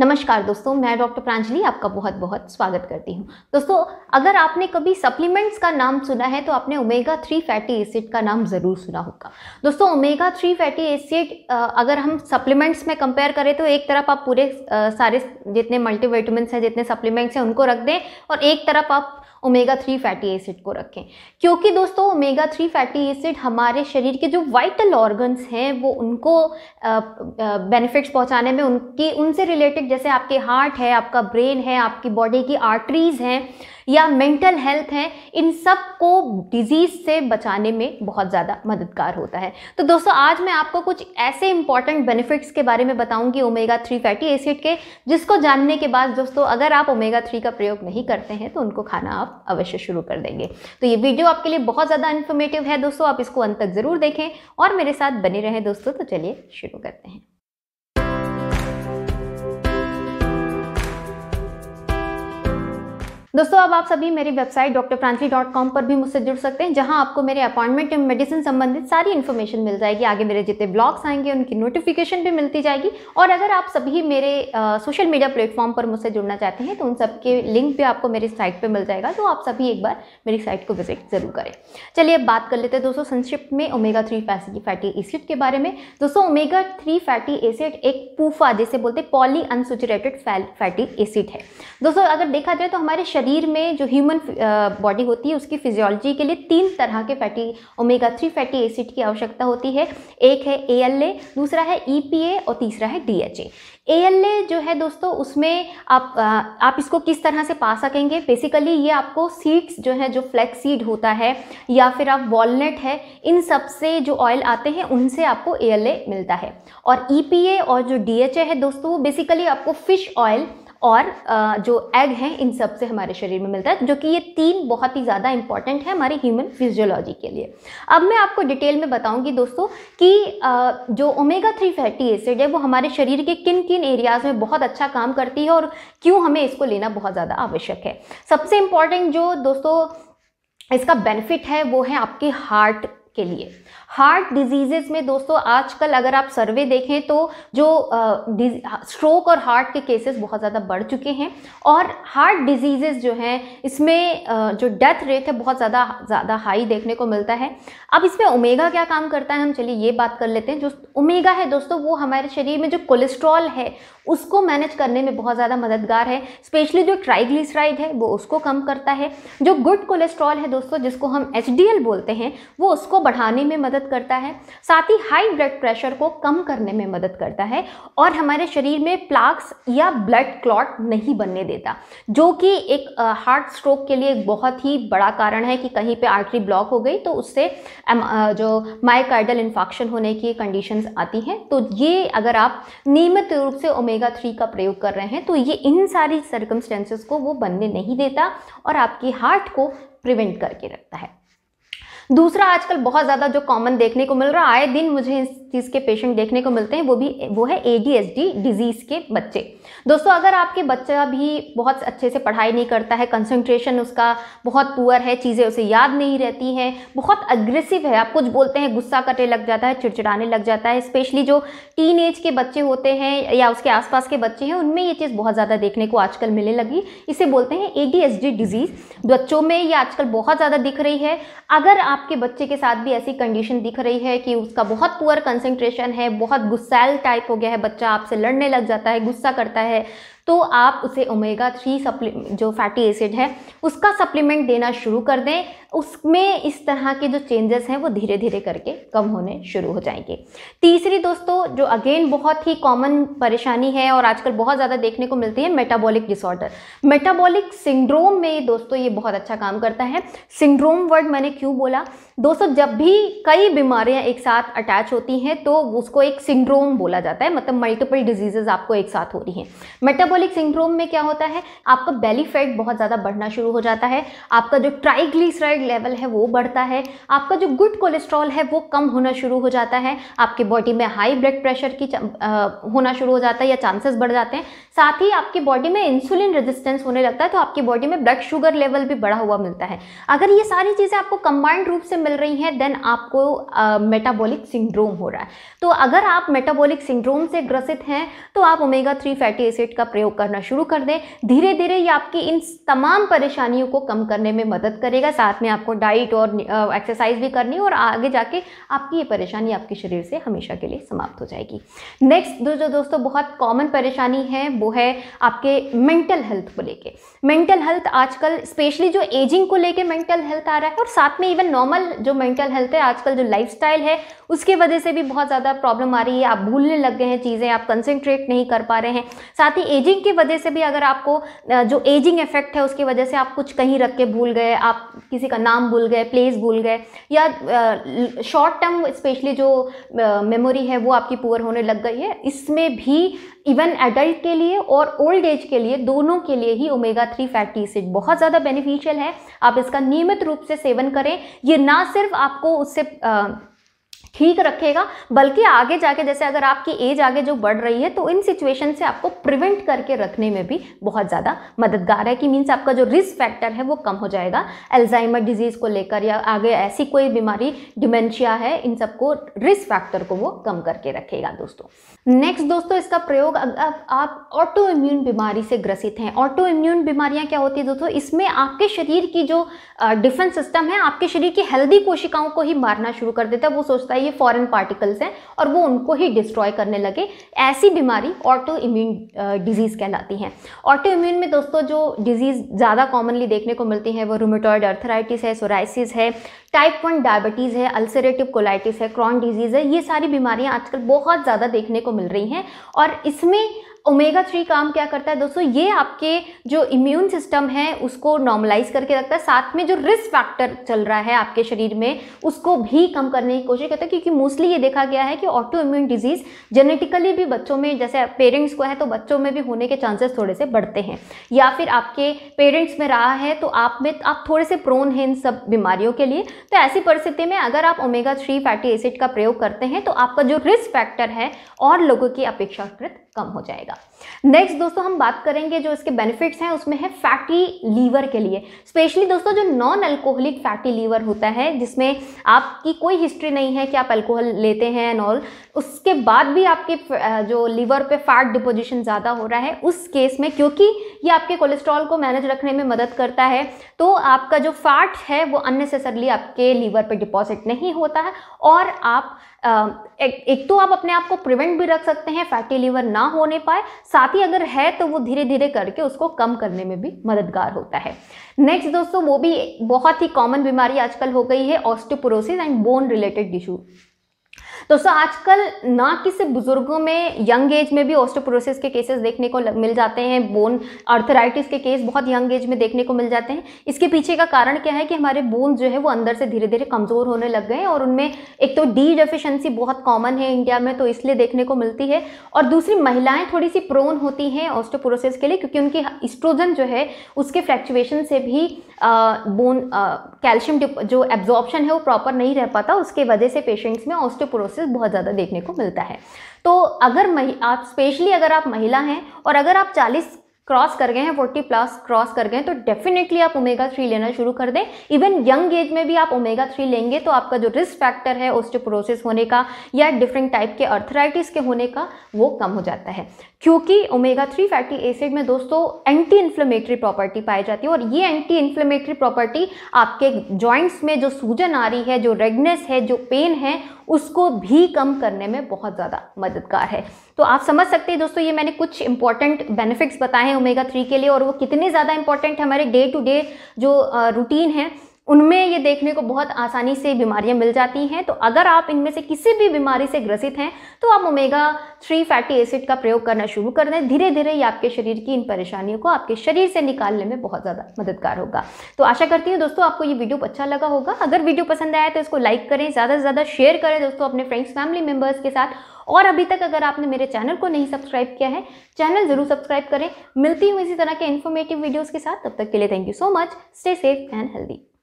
नमस्कार दोस्तों मैं डॉक्टर प्रांजलि आपका बहुत बहुत स्वागत करती हूँ दोस्तों अगर आपने कभी सप्लीमेंट्स का नाम सुना है तो आपने ओमेगा थ्री फैटी एसिड का नाम ज़रूर सुना होगा दोस्तों ओमेगा थ्री फैटी एसिड अगर हम सप्लीमेंट्स में कंपेयर करें तो एक तरफ आप पूरे सारे जितने मल्टीविटामिन हैं जितने सप्लीमेंट्स हैं उनको रख दें और एक तरफ आप ओमेगा थ्री फैटी एसिड को रखें क्योंकि दोस्तों ओमेगा थ्री फैटी एसिड हमारे शरीर के जो वाइटल ऑर्गन्स हैं वो उनको बेनिफिट्स पहुंचाने में उनकी उनसे रिलेटेड रिलेटेड जैसे आपके हार्ट है आपका ब्रेन है आपकी बॉडी की आर्टरीज हैं या मेंटल हेल्थ है इन सब को डिजीज़ से बचाने में बहुत ज़्यादा मददगार होता है तो दोस्तों आज मैं आपको कुछ ऐसे इंपॉर्टेंट बेनिफिट्स के बारे में बताऊंगी ओमेगा थ्री फैटी एसिड के जिसको जानने के बाद दोस्तों अगर आप ओमेगा थ्री का प्रयोग नहीं करते हैं तो उनको खाना आप अवश्य शुरू कर देंगे तो ये वीडियो आपके लिए बहुत ज़्यादा इन्फॉर्मेटिव है दोस्तों आप इसको अंत तक ज़रूर देखें और मेरे साथ बने रहें दोस्तों तो चलिए शुरू करते हैं दोस्तों अब आप सभी मेरी website doctor Pranjali dot com पर भी मुझसे जुड़ सकते हैं जहां आपको मेरे अपॉइंटमेंट एवं मेडिसिन संबंधित सारी इन्फॉर्मेशन मिल जाएगी आगे मेरे जितने ब्लॉग्स आएंगे उनकी नोटिफिकेशन भी मिलती जाएगी और अगर आप सभी मेरे सोशल मीडिया प्लेटफॉर्म पर मुझसे जुड़ना चाहते हैं तो उन सबके लिंक भी आपको मेरी साइट पर मिल जाएगा तो आप सभी एक बार मेरी साइट को विजिट जरूर करें चलिए अब बात कर लेते हैं दोस्तों संक्षिप्त में ओमेगा थ्री फैटी एसिड के बारे में दोस्तों ओमेगा थ्री फैटी एसिड एक पूफा जिसे बोलते पॉली अनसुचुरेटेड फैटी एसिड है दोस्तों अगर देखा जाए तो हमारे शरीर में जो ह्यूमन बॉडी होती है उसकी फिजियोलॉजी के लिए तीन तरह के fatty omega three fatty acid की आवश्यकता होती है एक है ए दूसरा है ई e और तीसरा है डी एच जो है दोस्तों उसमें आप आप इसको किस तरह से पा सकेंगे बेसिकली ये आपको सीड्स जो है जो फ्लैक्स सीड होता है या फिर आप वॉलनट है इन सब से जो ऑयल आते हैं उनसे आपको ए एल ए मिलता है और ई पी ए और जो डी एच ए है दोस्तों वो बेसिकली आपको फिश ऑयल और जो एग हैं इन सब से हमारे शरीर में मिलता है जो कि ये तीन बहुत ही ज़्यादा इंपॉर्टेंट है हमारे ह्यूमन फिजियोलॉजी के लिए अब मैं आपको डिटेल में बताऊंगी दोस्तों कि जो ओमेगा थ्री फैटी एसिड है वो हमारे शरीर के किन किन एरियाज़ में बहुत अच्छा काम करती है और क्यों हमें इसको लेना बहुत ज़्यादा आवश्यक है सबसे इम्पॉर्टेंट जो दोस्तों इसका बेनिफिट है वो है आपके हार्ट के लिए हार्ट डिजीजेस में दोस्तों आजकल अगर आप सर्वे देखें तो जो स्ट्रोक और हार्ट के केसेस बहुत ज़्यादा बढ़ चुके हैं और हार्ट डिजीजेस जो हैं इसमें जो डेथ रेट है बहुत ज़्यादा ज़्यादा हाई देखने को मिलता है अब इसमें ओमेगा क्या काम करता है हम चलिए ये बात कर लेते हैं जो ओमेगा है दोस्तों वो हमारे शरीर में जो कोलेस्ट्रॉल है उसको मैनेज करने में बहुत ज़्यादा मददगार है स्पेशली जो ट्राइग्लिसराइड है वो उसको कम करता है जो गुड कोलेस्ट्रॉल है दोस्तों जिसको हम एच बोलते हैं वो उसको बढ़ाने में मदद करता है साथ ही हाई ब्लड प्रेशर को कम करने में मदद करता है और हमारे शरीर में प्लाक्स या ब्लड क्लॉट नहीं बनने देता जो कि एक हार्ट स्ट्रोक के लिए एक बहुत ही बड़ा कारण है कि कहीं पे आर्टरी ब्लॉक हो गई तो उससे जो माइकार्डल इन्फॉक्शन होने की कंडीशंस आती हैं तो ये अगर आप नियमित रूप से ओमेगा थ्री का प्रयोग कर रहे हैं तो ये इन सारी सर्कमस्टेंसेस को वो बनने नहीं देता और आपकी हार्ट को प्रिवेंट करके रखता है दूसरा आजकल बहुत ज़्यादा जो कॉमन देखने को मिल रहा है आए दिन मुझे इस चीज़ के पेशेंट देखने को मिलते हैं वो भी वो है ए डिजीज़ के बच्चे दोस्तों अगर आपके बच्चा भी बहुत अच्छे से पढ़ाई नहीं करता है कंसंट्रेशन उसका बहुत पुअर है चीज़ें उसे याद नहीं रहती हैं बहुत अग्रेसिव है आप कुछ बोलते हैं गुस्सा करने लग जाता है चिड़चिड़ाने लग जाता है स्पेशली जो टीन एज के बच्चे होते हैं या उसके आसपास के बच्चे हैं उनमें ये चीज़ बहुत ज़्यादा देखने को आजकल मिलने लगी इसे बोलते हैं ए डिजीज़ बच्चों में ये आजकल बहुत ज़्यादा दिख रही है अगर आपके बच्चे के साथ भी ऐसी कंडीशन दिख रही है कि उसका बहुत पुअर कंसंट्रेशन है बहुत गुस्सैल टाइप हो गया है बच्चा आपसे लड़ने लग जाता है गुस्सा करता है तो आप उसे ओमेगा थ्री सप्ली जो फैटी एसिड है उसका सप्लीमेंट देना शुरू कर दें उसमें इस तरह के जो चेंजेस हैं वो धीरे धीरे करके कम होने शुरू हो जाएंगे तीसरी दोस्तों जो अगेन बहुत ही कॉमन परेशानी है और आजकल बहुत ज़्यादा देखने को मिलती है मेटाबॉलिक डिसऑर्डर मेटाबॉलिक सिंड्रोम में दोस्तों ये बहुत अच्छा काम करता है सिंड्रोम वर्ड मैंने क्यों बोला दोस्तों जब भी कई बीमारियाँ एक साथ अटैच होती हैं तो उसको एक सिंड्रोम बोला जाता है मतलब मल्टीपल डिजीजेज आपको एक साथ हो रही हैं मेटाबॉलिक मेटाबॉलिक सिंड्रोम में क्या होता है आपका बेली फैट बहुत ज़्यादा बढ़ना शुरू हो जाता है आपका जो ट्राइग्लिसराइड लेवल है वो बढ़ता है आपका जो गुड कोलेस्ट्रॉल है वो कम होना शुरू हो जाता है आपकी बॉडी में हाई ब्लड प्रेशर की आ, होना शुरू हो जाता है या चांसेस बढ़ जाते हैं साथ ही आपकी बॉडी में इंसुलिन रेजिस्टेंस होने लगता है तो आपकी बॉडी में ब्लड शुगर लेवल भी बढ़ा हुआ मिलता है अगर ये सारी चीज़ें आपको कंबाइंड रूप से मिल रही हैं देन आपको मेटाबॉलिक सिंड्रोम हो रहा है तो अगर आप मेटाबॉलिक सिंड्रोम से ग्रसित हैं तो आप ओमेगा थ्री फैटी एसिड का प्रयोग प्रयोग करना शुरू कर दें धीरे धीरे ये आपकी इन तमाम परेशानियों को कम करने में मदद करेगा साथ में आपको डाइट और एक्सरसाइज भी करनी और आगे जाके आपकी ये परेशानी आपके शरीर से हमेशा के लिए समाप्त हो जाएगी नेक्स्ट जो जो दोस्तों बहुत कॉमन परेशानी है वो है आपके मेंटल हेल्थ को लेके मेंटल हेल्थ आजकल स्पेशली जो एजिंग को लेके मेंटल हेल्थ आ रहा है और साथ में इवन नॉर्मल जो मेंटल हेल्थ है आजकल जो लाइफ है उसके वजह से भी बहुत ज़्यादा प्रॉब्लम आ रही है आप भूलने लग गए हैं चीज़ें आप कंसेंट्रेट नहीं कर पा रहे हैं साथ ही एजिंग एजिंग की वजह से भी अगर आपको जो एजिंग इफेक्ट है उसकी वजह से आप कुछ कहीं रख के भूल गए आप किसी का नाम भूल गए प्लेस भूल गए या शॉर्ट टर्म स्पेशली जो मेमोरी है वो आपकी पुअर होने लग गई है इसमें भी इवन एडल्ट के लिए और ओल्ड एज के लिए दोनों के लिए ही ओमेगा थ्री फैटी एसिड बहुत ज़्यादा बेनिफिशियल है आप इसका नियमित रूप से सेवन करें ये ना सिर्फ आपको उससे आ, ठीक रखेगा बल्कि आगे जाके जैसे अगर आपकी एज आगे जो बढ़ रही है तो इन सिचुएशन से आपको प्रिवेंट करके रखने में भी बहुत ज़्यादा मददगार है कि मीन्स आपका जो रिस्क फैक्टर है वो कम हो जाएगा एल्जाइमर डिजीज़ को लेकर या आगे ऐसी कोई बीमारी डिमेंशिया है इन सबको रिस्क फैक्टर को वो कम करके रखेगा दोस्तों नेक्स्ट दोस्तों इसका प्रयोग अगर आप ऑटो इम्यून बीमारी से ग्रसित हैं ऑटो इम्यून बीमारियाँ क्या होती है दोस्तों इसमें आपके शरीर की जो डिफेंस सिस्टम है आपके शरीर की हेल्दी कोशिकाओं को ही मारना शुरू कर देता है वो सोचता है ये फॉरेन पार्टिकल्स हैं और वो उनको ही डिस्ट्रॉय करने लगे ऐसी बीमारी ऑटो इम्यून डिजीज़ कहलाती हैं ऑटो इम्यून में दोस्तों जो डिजीज़ ज़्यादा कॉमनली देखने को मिलती हैं वो रोमोटॉयड अर्थराइटिस है सोराइसिस है टाइप वन डायबिटीज़ है अल्सरेटिव कोलाइटिस है क्रॉन डिजीज़ है ये सारी बीमारियाँ आजकल बहुत ज़्यादा देखने को मिल रही हैं और इसमें ओमेगा थ्री काम क्या करता है दोस्तों ये आपके जो इम्यून सिस्टम है उसको नॉर्मलाइज करके रखता है साथ में जो रिस्क फैक्टर चल रहा है आपके शरीर में उसको भी कम करने की कोशिश करता है क्योंकि मोस्टली ये देखा गया है कि ऑटो इम्यून डिजीज़ जेनेटिकली भी बच्चों में जैसे पेरेंट्स को है तो बच्चों में भी होने के चांसेस थोड़े से बढ़ते हैं या फिर आपके पेरेंट्स में रहा है तो आप में आप थोड़े से प्रोन हैं इन सब बीमारियों के लिए तो ऐसी परिस्थिति में अगर आप ओमेगा थ्री फैटी एसिड का प्रयोग करते हैं तो आपका जो रिस्क फैक्टर है और लोगों की अपेक्षाकृत कम हो जाएगा नेक्स्ट दोस्तों हम बात करेंगे जो इसके बेनिफिट्स हैं उसमें है फैटी लीवर के लिए स्पेशली दोस्तों जो नॉन अल्कोहलिक फैटी लीवर होता है जिसमें आपकी कोई हिस्ट्री नहीं है कि आप अल्कोहल लेते हैं एंड ऑल उसके बाद भी आपके जो लीवर पे फैट डिपोजिशन ज़्यादा हो रहा है उस केस में क्योंकि ये आपके कोलेस्ट्रॉल को मैनेज रखने में मदद करता है तो आपका जो फैट है वो अननेसेसरली आपके लीवर पर डिपॉजिट नहीं होता है और आप एक, एक तो आप अपने आप को प्रिवेंट भी रख सकते हैं फैटी लीवर ना ना होने पाए साथ ही अगर है तो वो धीरे धीरे करके उसको कम करने में भी मददगार होता है नेक्स्ट दोस्तों वो भी बहुत ही कॉमन बीमारी आजकल हो गई है osteoporosis and bone related issue दोस्तों आजकल ना कि सिर्फ बुजुर्गों में यंग एज में भी ऑस्टोपोरोसिस के केसेस देखने को मिल जाते हैं बोन अर्थराइटिस के केस बहुत यंग एज में देखने को मिल जाते हैं इसके पीछे का कारण क्या है कि हमारे बोन जो है वो अंदर से धीरे धीरे कमज़ोर होने लग गए हैं और उनमें एक तो डी डेफिशंसी बहुत कॉमन है इंडिया में तो इसलिए देखने को मिलती है और दूसरी महिलाएं थोड़ी सी प्रोन होती हैं ऑस्टोपोरोसिस के लिए क्योंकि उनकी स्ट्रोजन जो है उसके फ्लैक्चुएशन से भी बोन कैल्शियम जो एब्जॉर्बशन है वो प्रॉपर नहीं रह पाता उसके वजह से पेशेंट्स में ऑस्टोप्रोसिस प्रोसेस बहुत ज़्यादा देखने को मिलता है तो अगर आप स्पेशली अगर आप महिला हैं और अगर आप 40 क्रॉस कर गए हैं 40 प्लस क्रॉस कर गए तो डेफिनेटली आप ओमेगा थ्री लेना शुरू कर दें इवन यंग एज में भी आप ओमेगा थ्री लेंगे तो आपका जो रिस्क फैक्टर है प्रोसेस होने का या डिफरेंट टाइप के अर्थराइटिस के होने का वो कम हो जाता है क्योंकि ओमेगा थ्री फैटी एसिड में दोस्तों एंटी इन्फ्लेमेटरी प्रॉपर्टी पाई जाती है और ये एंटी इन्फ्लेमेटरी प्रॉपर्टी आपके जॉइंट्स में जो सूजन आ रही है जो रेडनेस है जो पेन है उसको भी कम करने में बहुत ज़्यादा मददगार है तो आप समझ सकते हैं दोस्तों ये मैंने कुछ इंपॉर्टेंट बेनिफिट्स बताए ओमेगा थ्री के लिए और वो कितने ज़्यादा इंपॉर्टेंट है हमारे डे टू डे जो रूटीन है उनमें ये देखने को बहुत आसानी से बीमारियां मिल जाती हैं तो अगर आप इनमें से किसी भी बीमारी से ग्रसित हैं तो आप ओमेगा थ्री फैटी एसिड का प्रयोग करना शुरू कर दें धीरे धीरे ये आपके शरीर की इन परेशानियों को आपके शरीर से निकालने में बहुत ज़्यादा मददगार होगा तो आशा करती हूँ दोस्तों आपको ये वीडियो अच्छा लगा होगा अगर वीडियो पसंद आया तो इसको लाइक करें ज़्यादा से ज़्यादा शेयर करें दोस्तों अपने फ्रेंड्स फैमिली मेम्बर्स के साथ और अभी तक अगर आपने मेरे चैनल को नहीं सब्सक्राइब किया है चैनल ज़रूर सब्सक्राइब करें मिलती हूँ इसी तरह के इन्फॉर्मेटिव वीडियोज़ के साथ तब तक के लिए thank you so much stay safe and healthy